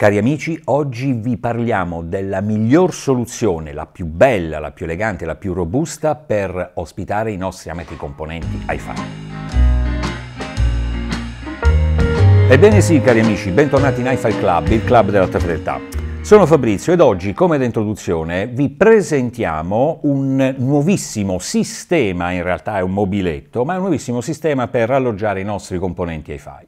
Cari amici, oggi vi parliamo della miglior soluzione, la più bella, la più elegante, la più robusta per ospitare i nostri amati componenti iFi. Ebbene sì, cari amici, bentornati in iFi Club, il club dell'alta fedeltà. Sono Fabrizio ed oggi, come da introduzione, vi presentiamo un nuovissimo sistema, in realtà è un mobiletto, ma è un nuovissimo sistema per alloggiare i nostri componenti iFi.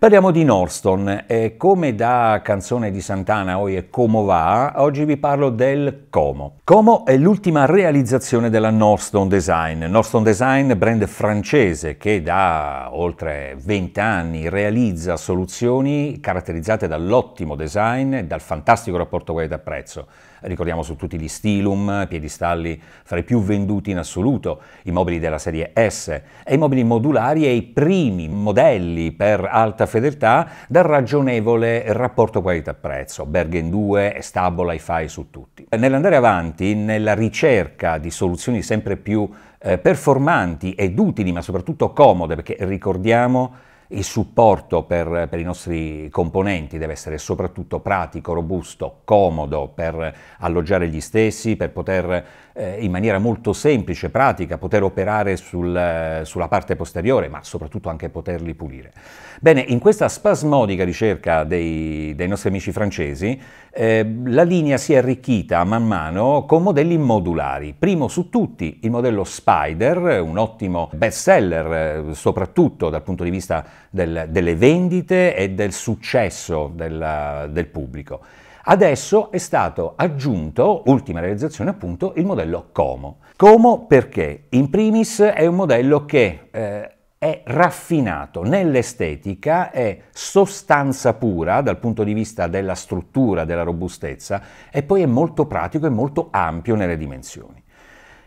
Parliamo di Norston. Eh, come da canzone di Santana, oi è Como va, oggi vi parlo del Como. Como è l'ultima realizzazione della Norston Design. Norston Design, brand francese che da oltre 20 anni realizza soluzioni caratterizzate dall'ottimo design e dal fantastico rapporto qualità-prezzo ricordiamo su tutti gli Stilum, piedistalli fra i più venduti in assoluto, i mobili della serie S, e i mobili modulari e i primi modelli per alta fedeltà dal ragionevole rapporto qualità-prezzo, Bergen 2 e Stabola fi su tutti. Nell'andare avanti, nella ricerca di soluzioni sempre più eh, performanti ed utili, ma soprattutto comode, perché ricordiamo il supporto per, per, i nostri componenti deve essere soprattutto pratico, robusto, comodo per alloggiare gli stessi, per poter eh, in maniera molto semplice, pratica, poter operare sul, sulla parte posteriore, ma soprattutto anche poterli pulire. Bene, in questa spasmodica ricerca dei, dei nostri amici francesi, eh, la linea si è arricchita man mano con modelli modulari. Primo su tutti il modello Spider, un ottimo best seller eh, soprattutto dal punto di vista del, delle vendite e del successo del, del pubblico. Adesso è stato aggiunto, ultima realizzazione appunto, il modello Como. Como perché? In primis è un modello che eh, è raffinato nell'estetica, è sostanza pura dal punto di vista della struttura, della robustezza e poi è molto pratico e molto ampio nelle dimensioni.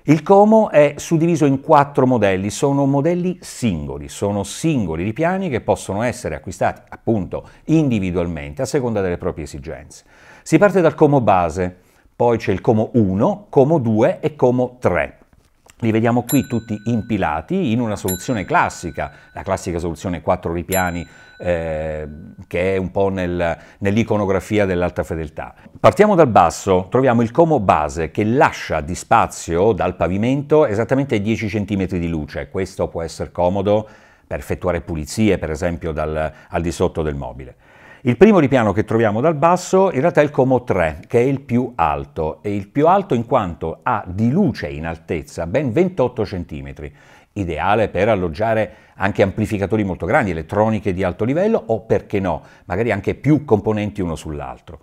Il Como è suddiviso in quattro modelli, sono modelli singoli, sono singoli di piani che possono essere acquistati appunto individualmente a seconda delle proprie esigenze. Si parte dal Como base, poi c'è il Como 1, Como 2 e Como 3. Li vediamo qui tutti impilati in una soluzione classica, la classica soluzione quattro ripiani eh, che è un po' nel, nell'iconografia dell'alta fedeltà. Partiamo dal basso, troviamo il como base che lascia di spazio dal pavimento esattamente 10 cm di luce. Questo può essere comodo per effettuare pulizie, per esempio, dal, al di sotto del mobile. Il primo ripiano che troviamo dal basso in realtà è il Como 3, che è il più alto, e il più alto in quanto ha di luce in altezza ben 28 cm, ideale per alloggiare anche amplificatori molto grandi, elettroniche di alto livello o perché no, magari anche più componenti uno sull'altro.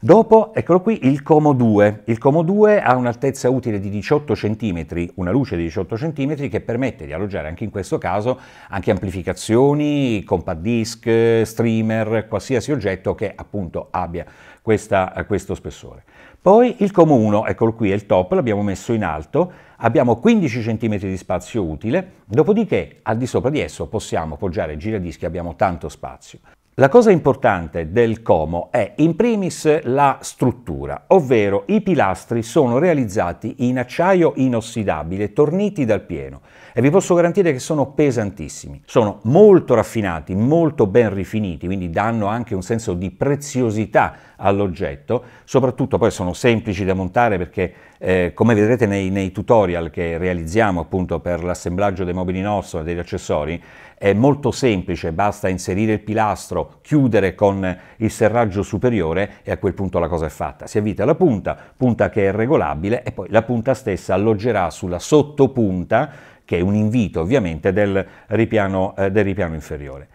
Dopo, eccolo qui, il Como 2. Il Como 2 ha un'altezza utile di 18 cm, una luce di 18 cm che permette di alloggiare anche in questo caso anche amplificazioni, compact disc, streamer, qualsiasi oggetto che appunto abbia questa, eh, questo spessore. Poi il Como 1, eccolo qui, è il top, l'abbiamo messo in alto, abbiamo 15 cm di spazio utile, dopodiché al di sopra di esso possiamo poggiare giradischi, abbiamo tanto spazio. La cosa importante del Como è in primis la struttura, ovvero i pilastri sono realizzati in acciaio inossidabile torniti dal pieno e vi posso garantire che sono pesantissimi. Sono molto raffinati, molto ben rifiniti, quindi danno anche un senso di preziosità all'oggetto, soprattutto poi sono semplici da montare perché eh, come vedrete nei, nei, tutorial che realizziamo appunto per l'assemblaggio dei mobili in e degli accessori, è molto semplice, basta inserire il pilastro, chiudere con il serraggio superiore e a quel punto la cosa è fatta. Si avvita la punta, punta che è regolabile e poi la punta stessa alloggerà sulla sottopunta, che è un invito ovviamente del ripiano, eh, del ripiano inferiore.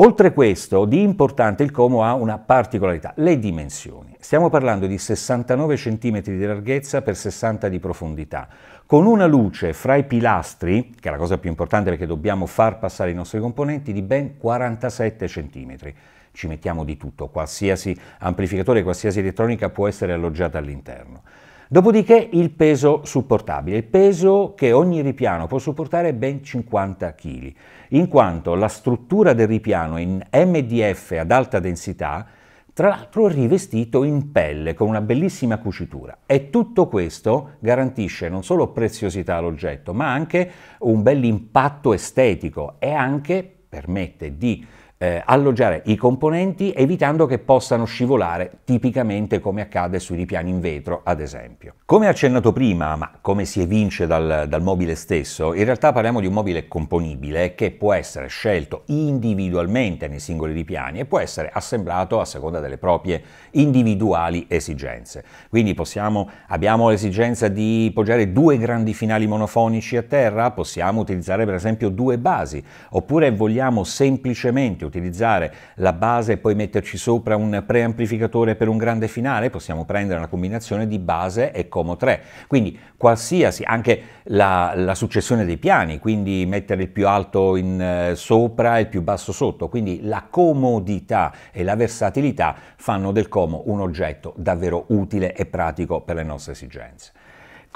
Oltre questo, di importante il Como ha una particolarità, le dimensioni. Stiamo parlando di 69 cm di larghezza per 60 di profondità, con una luce fra i pilastri, che è la cosa più importante perché dobbiamo far passare i nostri componenti, di ben 47 cm. Ci mettiamo di tutto, qualsiasi amplificatore, qualsiasi elettronica può essere alloggiata all'interno. Dopodiché il peso supportabile, il peso che ogni ripiano può supportare è ben 50 kg, in quanto la struttura del ripiano in MDF ad alta densità tra l'altro rivestito in pelle con una bellissima cucitura e tutto questo garantisce non solo preziosità all'oggetto ma anche un bel impatto estetico e anche permette di eh, alloggiare i componenti evitando che possano scivolare tipicamente come accade sui ripiani in vetro ad esempio. Come accennato prima, ma come si evince dal, dal mobile stesso, in realtà parliamo di un mobile componibile che può essere scelto individualmente nei singoli ripiani e può essere assemblato a seconda delle proprie individuali esigenze. Quindi possiamo, abbiamo l'esigenza di poggiare due grandi finali monofonici a terra, possiamo utilizzare per esempio due basi, oppure vogliamo semplicemente utilizzare la base e poi metterci sopra un preamplificatore per un grande finale, possiamo prendere una combinazione di base e Como 3. Quindi qualsiasi, anche la, la successione dei piani, quindi mettere il più alto in, eh, sopra e il più basso sotto, quindi la comodità e la versatilità fanno del Como un oggetto davvero utile e pratico per le nostre esigenze.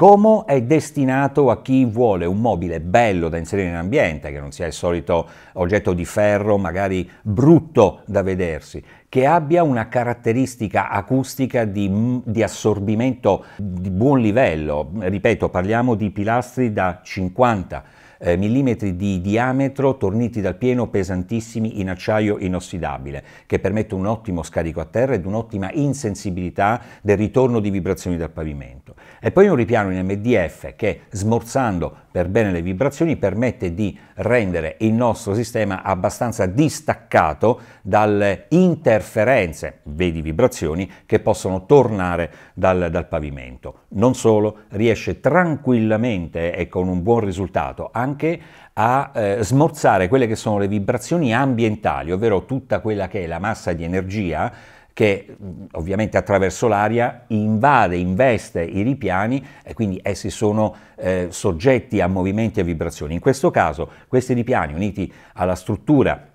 Como è destinato a chi vuole un mobile bello da inserire in ambiente, che non sia il solito oggetto di ferro, magari brutto da vedersi, che abbia una caratteristica acustica di, mm, di, assorbimento di buon livello. Ripeto, parliamo di pilastri da 50 eh, millimetri di diametro torniti dal pieno pesantissimi in acciaio inossidabile, che permette un ottimo scarico a terra ed un'ottima insensibilità del ritorno di vibrazioni dal pavimento. E poi un ripiano in MDF che, smorzando per bene le vibrazioni permette di rendere il nostro sistema abbastanza distaccato dalle interferenze, vedi vibrazioni, che possono tornare dal, dal pavimento. Non solo, riesce tranquillamente e con un buon risultato anche a eh, smorzare quelle che sono le vibrazioni ambientali, ovvero tutta quella che è la massa di energia che ovviamente attraverso l'aria invade, investe i ripiani e quindi essi sono eh, soggetti a movimenti e vibrazioni. In questo caso questi ripiani uniti alla struttura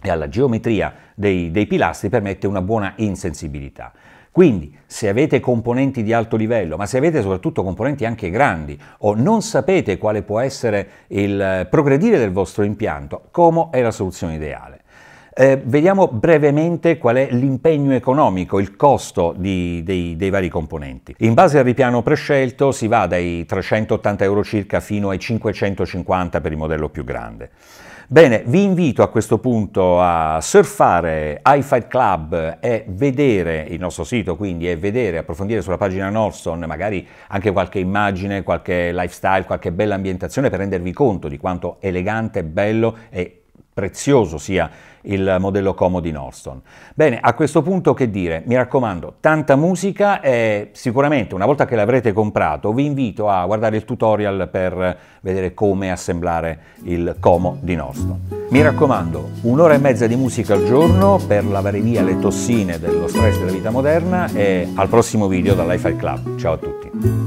e alla geometria dei, dei pilastri permette una buona insensibilità. Quindi se avete componenti di alto livello, ma se avete soprattutto componenti anche grandi o non sapete quale può essere il eh, progredire del vostro impianto, Como è la soluzione ideale. Eh, vediamo brevemente qual è l'impegno economico, il costo di, dei, dei, vari componenti. In base al ripiano prescelto si va dai 380 euro circa fino ai 550 per il modello più grande. Bene, vi invito a questo punto a surfare iFight Club e vedere il nostro sito, quindi e vedere, approfondire sulla pagina Norson magari anche qualche immagine, qualche lifestyle, qualche bella ambientazione per rendervi conto di quanto elegante, bello e prezioso sia il modello Como di Norston. Bene, a questo punto che dire? Mi raccomando, tanta musica e sicuramente una volta che l'avrete comprato vi invito a guardare il tutorial per vedere come assemblare il Como di Norston. Mi raccomando, un'ora e mezza di musica al giorno per lavare via le tossine dello stress della vita moderna e al prossimo video dall'iFi Club. Ciao a tutti!